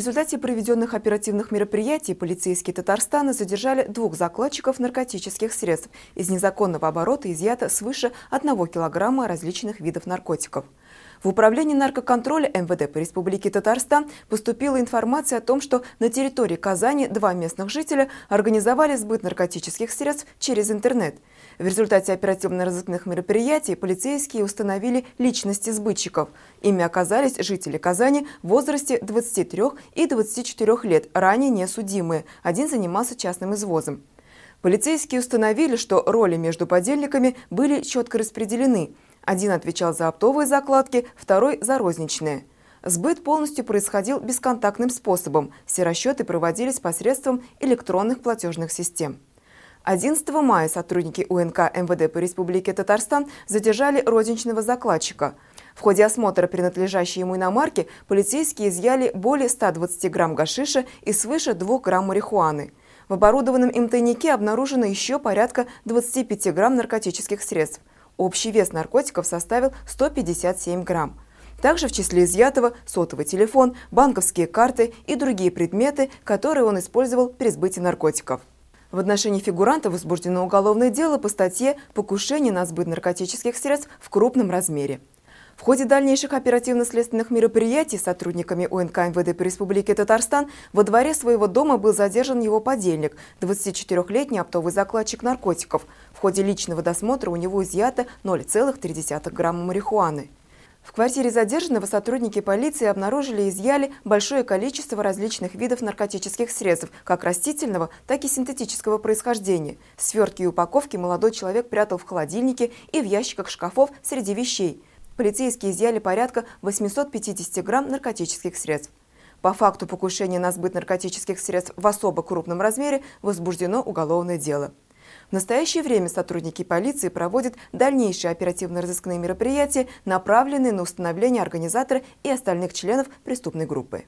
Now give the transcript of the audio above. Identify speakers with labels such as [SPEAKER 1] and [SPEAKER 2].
[SPEAKER 1] результате проведенных оперативных мероприятий полицейские Татарстана задержали двух закладчиков наркотических средств. Из незаконного оборота изъято свыше 1 килограмма различных видов наркотиков. В Управлении наркоконтроля МВД по Республике Татарстан поступила информация о том, что на территории Казани два местных жителя организовали сбыт наркотических средств через интернет – в результате оперативно-розыскных мероприятий полицейские установили личности сбытчиков. Ими оказались жители Казани в возрасте 23 и 24 лет, ранее несудимые. Один занимался частным извозом. Полицейские установили, что роли между подельниками были четко распределены. Один отвечал за оптовые закладки, второй – за розничные. Сбыт полностью происходил бесконтактным способом. Все расчеты проводились посредством электронных платежных систем. 11 мая сотрудники УНК МВД по Республике Татарстан задержали розничного закладчика. В ходе осмотра принадлежащей ему иномарки полицейские изъяли более 120 грамм гашиша и свыше 2 грамм марихуаны. В оборудованном им тайнике обнаружено еще порядка 25 грамм наркотических средств. Общий вес наркотиков составил 157 грамм. Также в числе изъятого сотовый телефон, банковские карты и другие предметы, которые он использовал при сбытии наркотиков. В отношении фигуранта возбуждено уголовное дело по статье «Покушение на сбыт наркотических средств в крупном размере». В ходе дальнейших оперативно-следственных мероприятий сотрудниками УНК МВД по Республике Татарстан во дворе своего дома был задержан его подельник, 24-летний оптовый закладчик наркотиков. В ходе личного досмотра у него изъято 0,3 грамма марихуаны. В квартире задержанного сотрудники полиции обнаружили и изъяли большое количество различных видов наркотических средств, как растительного, так и синтетического происхождения. Свертки и упаковки молодой человек прятал в холодильнике и в ящиках шкафов среди вещей. Полицейские изъяли порядка 850 грамм наркотических средств. По факту покушения на сбыт наркотических средств в особо крупном размере возбуждено уголовное дело. В настоящее время сотрудники полиции проводят дальнейшие оперативно-розыскные мероприятия, направленные на установление организатора и остальных членов преступной группы.